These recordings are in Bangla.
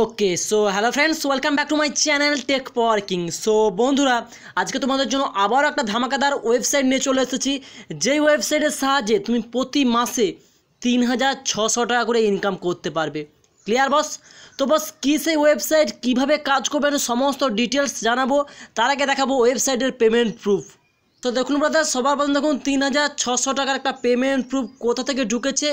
okay so hello friends welcome back to my channel tech power so বন্ধুরা আজকে তোমাদের জন্য আবারও একটা ধামাকাদার ওয়েবসাইট নিয়ে চলে এসেছি যেই ওয়েবসাইটের সাহায্যে তুমি প্রতি মাসে তিন হাজার ছশো টাকা করে ইনকাম করতে পারবে ক্লিয়ার বস তো বস কী সেই ওয়েবসাইট কীভাবে কাজ করবে সমস্ত ডিটেলস জানাবো তার আগে দেখাবো ওয়েবসাইটের পেমেন্ট প্রুফ তো দেখুন ব্রাদার সবার প্রথম দেখুন তিন হাজার ছশো টাকার একটা পেমেন্ট প্রুফ কোথা থেকে ঢুকেছে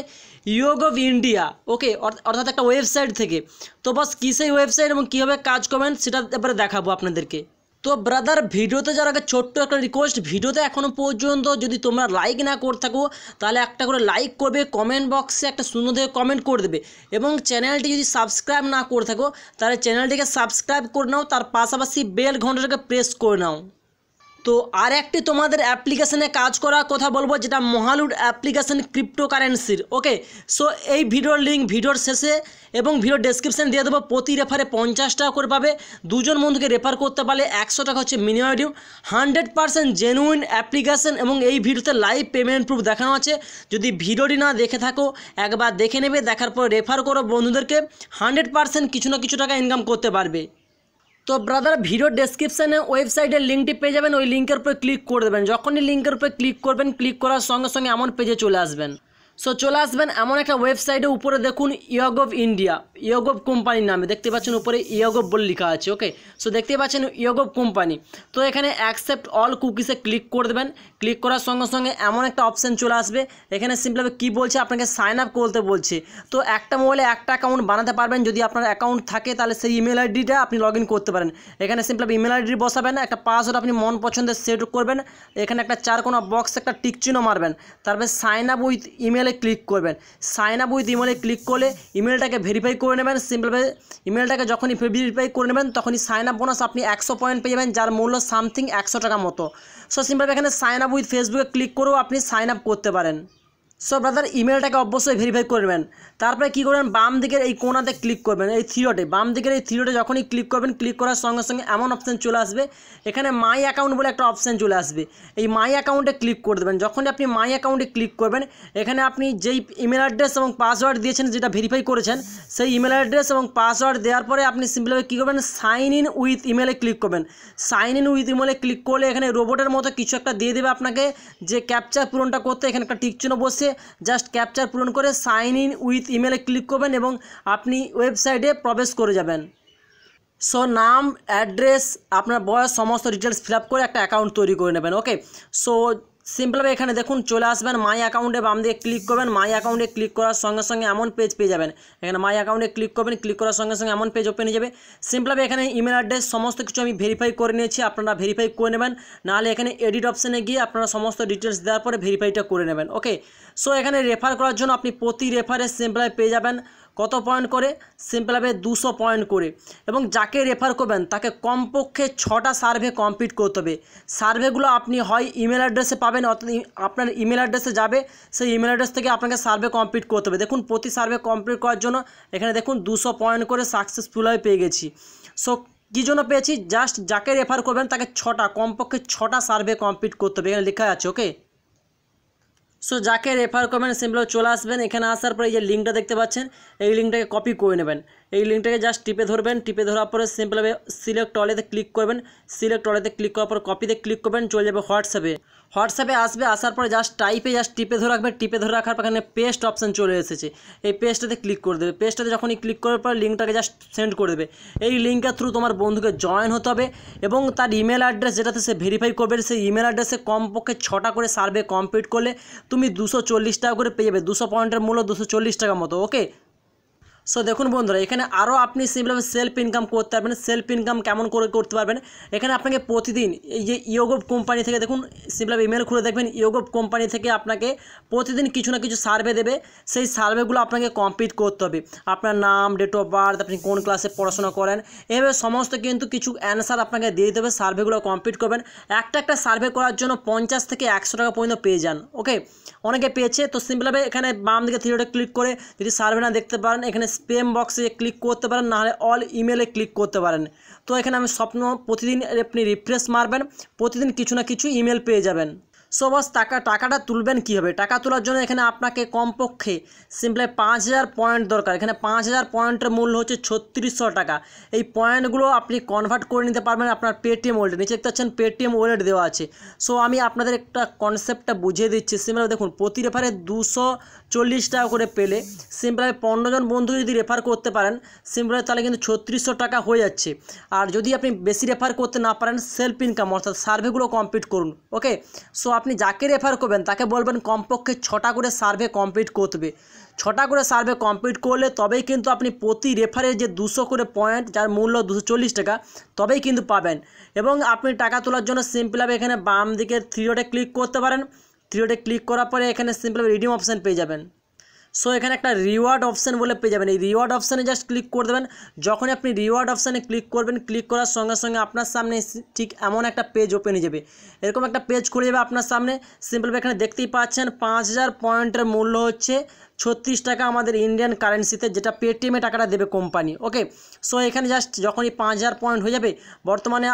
ইয়োগ অফ ইন্ডিয়া ওকে অর্থাৎ একটা ওয়েবসাইট থেকে তো বাস কী সেই ওয়েবসাইট এবং কীভাবে কাজ করবেন সেটা এবারে দেখাবো আপনাদেরকে তো ব্রাদার ভিডিওতে যারা আগে ছোট্ট একটা রিকোয়েস্ট ভিডিওতে এখনও পর্যন্ত যদি তোমরা লাইক না করে থাকো তাহলে একটা করে লাইক করবে কমেন্ট বক্সে একটা সুন্দর থেকে কমেন্ট করে দেবে এবং চ্যানেলটি যদি সাবস্ক্রাইব না করে থাকো তাহলে চ্যানেলটিকে সাবস্ক্রাইব করে নাও তার পাশাপাশি বেল ঘন্টাটাকে প্রেস করে নাও তো আর একটি তোমাদের অ্যাপ্লিকেশানে কাজ করার কথা বলবো যেটা মহালুড অ্যাপ্লিকেশান ক্রিপ্টোকারেন্সির ওকে সো এই ভিডিওর লিঙ্ক ভিডিওর শেষে এবং ভিডিওর ডেসক্রিপশান দিয়ে দেবো প্রতি রেফারে পঞ্চাশ টাকা করে পাবে দুজন বন্ধুকে রেফার করতে পারলে একশো টাকা হচ্ছে minimum due hundred percent genuine application এবং এই ভিডিওতে লাইভ পেমেন্ট প্রুফ দেখানো আছে যদি ভিডিওটি না দেখে থাকো একবার দেখে নেবে দেখার পর রেফার করো বন্ধুদেরকে হান্ড্রেড পার্সেন্ট কিছু না কিছু টাকা ইনকাম করতে পারবে তো ব্রাদার ভিডিও ডেসক্রিপশানে ওয়েবসাইটের লিঙ্কটি পেয়ে যাবেন ওই লিঙ্কের উপর ক্লিক করে দেবেন যখনই লিঙ্কের উপর ক্লিক করবেন ক্লিক করার সঙ্গে সঙ্গে এমন পেজে চলে আসবেন সো চলে আসবেন এমন একটা ওয়েবসাইটে উপরে দেখুন অফ ইন্ডিয়া অফ কোম্পানির নামে দেখতে পাচ্ছেন উপরে অফ বলে লেখা আছে ওকে সো দেখতে পাচ্ছেন অফ কোম্পানি তো এখানে অ্যাকসেপ্ট অল কুকিসে ক্লিক করে দেবেন ক্লিক করার সঙ্গে সঙ্গে এমন একটা অপশান চলে আসবে এখানে সিম্পলভাবে কী বলছে আপনাকে সাইন আপ করতে বলছে তো একটা মোবাইলে একটা অ্যাকাউন্ট বানাতে পারবেন যদি আপনার অ্যাকাউন্ট থাকে তাহলে সেই ইমেল আইডিটা আপনি লগ করতে পারেন এখানে সিম্পলভাবে ইমেল আইডি বসাবেন একটা পাসওয়ার্ড আপনি মন পছন্দের সেট করবেন এখানে একটা চার কোনো বক্স একটা টিকচিনও মারবেন তারপরে সাইন আপ উইথ ইমেল ইমেলে ক্লিক করবেন সাইন আপ উইথ ইমেলে ক্লিক করলে ইমেলটাকে ভেরিফাই করে নেবেন সিম্পলভাবে ইমেলটাকে যখনই ভেরিফাই করে নেবেন তখনই সাইন আপ বোনাস আপনি একশো পয়েন্ট পেয়ে যাবেন যার মূল্য সামথিং একশো টাকা মতো সো সিম্পলভাবে এখানে সাইন আপ উইথ ফেসবুকে ক্লিক করেও আপনি সাইন আপ করতে পারেন সো ব্রাদার ইমেলটাকে অবশ্যই ভেরিফাই করবেন তারপরে কী করবেন বাম দিকের এই কোনাতে ক্লিক করবেন এই থিওটে বাম দিকের এই থিওটে যখনই ক্লিক করবেন ক্লিক করার সঙ্গে সঙ্গে এমন অপশান চলে আসবে এখানে মাই অ্যাকাউন্ট বলে একটা অপশান চলে আসবে এই মাই অ্যাকাউন্টে ক্লিক করে দেবেন যখনই আপনি মাই অ্যাকাউন্টে ক্লিক করবেন এখানে আপনি যেই ইমেল অ্যাড্রেস এবং পাসওয়ার্ড দিয়েছেন যেটা ভেরিফাই করেছেন সেই ইমেল অ্যাড্রেস এবং পাসওয়ার্ড দেওয়ার পরে আপনি সিম্পলভাবে কী করবেন সাইন ইন উইথ ইমেলে ক্লিক করবেন সাইন ইন উইথ ইমেলে ক্লিক করলে এখানে রোবটের মতো কিছু একটা দিয়ে দেবে আপনাকে যে ক্যাপচার পূরণটা করতে এখানে একটা টিকচিহ্ন বসে জাস্ট ক্যাপচার পূরণ করে সাইন ইন উইথ ইমেলে ক্লিক করবেন এবং আপনি ওয়েবসাইটে প্রবেশ করে যাবেন সো নাম অ্যাড্রেস আপনার বয়স সমস্ত ডিটেলস ফিল আপ করে একটা অ্যাকাউন্ট তৈরি করে নেবেন ওকে সো সিম্পলভাবে এখানে দেখুন চলে আসবেন মাই অ্যাকাউন্টে বাম দিয়ে ক্লিক করবেন মাই অ্যাকাউন্টে ক্লিক করার সঙ্গে সঙ্গে এমন পেজ পেয়ে যাবেন এখানে মাই অ্যাকাউন্টে ক্লিক করবেন ক্লিক করার সঙ্গে সঙ্গে এমন পেজ ওপেন হয়ে যাবে সিম্পলভাবে এখানে ইমেল অ্যাড্রেস সমস্ত কিছু আমি ভেরিফাই করে নিয়েছি আপনারা ভেরিফাই করে নেবেন নাহলে এখানে এডিট অপশানে গিয়ে আপনারা সমস্ত ডিটেলস দেওয়ার পরে ভেরিফাইটা করে নেবেন ওকে সো এখানে রেফার করার জন্য আপনি প্রতি রেফারে সিম্পলভাবে পেয়ে যাবেন কত পয়েন্ট করে সিম্পলভাবে দুশো পয়েন্ট করে এবং যাকে রেফার করবেন তাকে কমপক্ষে ছটা সার্ভে কমপ্লিট করতে হবে সার্ভেগুলো আপনি হয় ইমেল অ্যাড্রেসে পাবেন অর্থাৎ আপনার ইমেল অ্যাড্রেসে যাবে সেই ইমেল অ্যাড্রেস থেকে আপনাকে সার্ভে কমপ্লিট করতে হবে দেখুন প্রতি সার্ভে কমপ্লিট করার জন্য এখানে দেখুন দুশো পয়েন্ট করে সাকসেসফুল হয়ে পেয়ে গেছি সো কী জন্য পেয়েছি জাস্ট যাকে রেফার করবেন তাকে ছটা কমপক্ষে ছটা সার্ভে কমপ্লিট করতে হবে এখানে লেখা আছে ওকে সো যাকে রেফার করবেন সিম্পল চলে আসবেন এখানে আসার পরে এই যে লিঙ্কটা দেখতে পাচ্ছেন এই লিঙ্কটাকে কপি করে নেবেন এই লিঙ্কটাকে জাস্ট টিপে ধরবেন টিপে ধরার পরে সিম্পলভাবে সিলেক্ট অলেতে ক্লিক করবেন সিলেক্ট অলেতে ক্লিক করার পর কপিতে ক্লিক করবেন চলে যাবে হোয়াটসঅ্যাপে হোয়াটসঅ্যাপে আসবে আসার পরে জাস্ট টাইপে জাস্ট টিপে ধরে রাখবেন টিপে ধরে রাখার পর এখানে পেস্ট অপশান চলে এসেছে এই পেস্টটাতে ক্লিক করে দেবে পেস্টটাতে যখনই ক্লিক করার পর লিঙ্কটাকে জাস্ট সেন্ড করে দেবে এই লিঙ্কের থ্রু তোমার বন্ধুকে জয়েন হতে হবে এবং তার ইমেল অ্যাড্রেস যেটাতে সে ভেরিফাই করবে সেই ইমেল অ্যাড্রেসে কমপক্ষে ছটা করে সার্ভে কমপ্লিট করলে তুমি দুশো টাকা করে পেয়ে যাবে দুশো পয়েন্টের মূল্য দুশো টাকা মতো ওকে সো দেখুন বন্ধুরা এখানে আরও আপনি সিম্পলভাবে সেলফ ইনকাম করতে পারবেন সেলফ ইনকাম কেমন করে করতে পারবেন এখানে আপনাকে প্রতিদিন এই যে ইয়োগব কোম্পানি থেকে দেখুন সিম্পলভাবে ইমেল খুলে দেখবেন ইয়োগব কোম্পানি থেকে আপনাকে প্রতিদিন কিছু না কিছু সার্ভে দেবে সেই সার্ভেগুলো আপনাকে কমপ্লিট করতে হবে আপনার নাম ডেট অফ বার্থ আপনি কোন ক্লাসে পড়াশোনা করেন এভাবে সমস্ত কিন্তু কিছু অ্যান্সার আপনাকে দিয়ে দিতে হবে সার্ভেগুলো কমপ্লিট করবেন একটা একটা সার্ভে করার জন্য পঞ্চাশ থেকে একশো টাকা পর্যন্ত পেয়ে যান ওকে অনেকে পেয়েছে তো সিম্পলভাবে এখানে বাম দিকে থ্রিওটা ক্লিক করে যদি সার্ভে না দেখতে পারেন এখানে স্পেম বক্সে ক্লিক করতে পারেন নাহলে অল ইমেলে ক্লিক করতে পারেন তো এখানে আমি স্বপ্ন প্রতিদিন আপনি রিফ্রেশ মারবেন প্রতিদিন কিছু না কিছু ইমেল পেয়ে যাবেন সো বস টাকা টাকাটা তুলবেন কীভাবে টাকা তোলার জন্য এখানে আপনাকে কমপক্ষে সিম্পলি পাঁচ হাজার পয়েন্ট দরকার এখানে পাঁচ হাজার পয়েন্টের মূল্য হচ্ছে ছত্রিশশো টাকা এই পয়েন্টগুলো আপনি কনভার্ট করে নিতে পারবেন আপনার পেটিএম ওয়ালেটে নিচে দেখতে পাচ্ছেন পেটিএম ওয়েলেট দেওয়া আছে সো আমি আপনাদের একটা কনসেপ্টটা বুঝিয়ে দিচ্ছি সিম্পলি দেখুন প্রতি রেফারে দুশো চল্লিশ টাকা করে পেলে সিম্পলি পনেরো জন বন্ধু যদি রেফার করতে পারেন সিম্পলি তাহলে কিন্তু ছত্রিশশো টাকা হয়ে যাচ্ছে আর যদি আপনি বেশি রেফার করতে না পারেন সেলফ ইনকাম অর্থাৎ সার্ভেগুলো কমপ্লিট করুন ওকে সো আপনি যাকে রেফার করবেন তাকে বলবেন কমপক্ষে ছটা করে সার্ভে কমপ্লিট করবে ছটা করে সার্ভে কমপ্লিট করলে তবেই কিন্তু আপনি প্রতি রেফারে যে দুশো করে পয়েন্ট যার মূল্য দুশো চল্লিশ টাকা তবেই কিন্তু পাবেন এবং আপনি টাকা তোলার জন্য সিম্পল এখানে বাম দিকে থ্রি ক্লিক করতে পারেন থ্রি ক্লিক করার পরে এখানে সিম্পল রিডিম অপশান পেয়ে যাবেন সো এখানে একটা রিওয়ার্ড অপশান বলে পেয়ে যাবেন এই রিওয়ার্ড অপশানে জাস্ট ক্লিক করে দেবেন যখনই আপনি রিওয়ার্ড অপশানে ক্লিক করবেন ক্লিক করার সঙ্গে সঙ্গে আপনার সামনে ঠিক এমন একটা পেজ ওপেন হয়ে যাবে এরকম একটা পেজ খুলে যাবে আপনার সামনে সিম্পলভাবে এখানে দেখতেই পাচ্ছেন পাঁচ হাজার পয়েন্টের মূল্য হচ্ছে ছত্রিশ টাকা আমাদের ইন্ডিয়ান কারেন্সিতে যেটা পেটিএমে টাকাটা দেবে কোম্পানি ওকে সো এখানে জাস্ট যখনই পাঁচ হাজার পয়েন্ট হয়ে যাবে বর্তমানে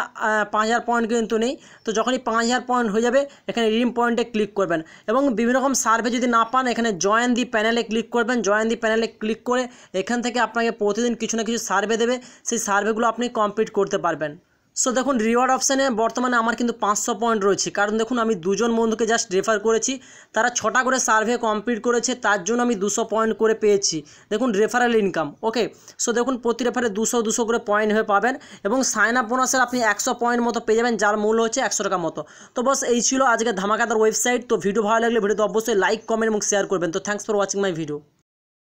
পাঁচ হাজার পয়েন্ট কিন্তু নেই তো যখনই পাঁচ হাজার পয়েন্ট হয়ে যাবে এখানে রিম পয়েন্টে ক্লিক করবেন এবং বিভিন্ন রকম সার্ভে যদি না পান এখানে জয়েন দি প্যানেলে ক্লিক করবেন জয়েন দি প্যানেলে ক্লিক করে এখান থেকে আপনাকে প্রতিদিন কিছু না কিছু সার্ভে দেবে সেই সার্ভেগুলো আপনি কমপ্লিট করতে পারবেন সো দেখুন রিওয়ার্ড অপশানে বর্তমানে আমার কিন্তু পাঁচশো পয়েন্ট রয়েছে কারণ দেখুন আমি দুজন বন্ধুকে জাস্ট রেফার করেছি তারা ছটা করে সার্ভে কমপ্লিট করেছে তার জন্য আমি দুশো পয়েন্ট করে পেয়েছি দেখুন রেফারেল ইনকাম ওকে সো দেখুন প্রতি রেফারে দুশো দুশো করে পয়েন্ট হয়ে পাবেন এবং সাইন আপ বোনাসের আপনি একশো পয়েন্ট মতো পেয়ে যাবেন যার মূল্য হচ্ছে একশো টাকা মতো তো বস এই ছিল আজকে ধামাকাদার ওয়েবসাইট তো ভিডিও ভালো লাগলে ভিডিওতে অবশ্যই লাইক কমেন্ট এবং শেয়ার করবেন তো thanks for watching my video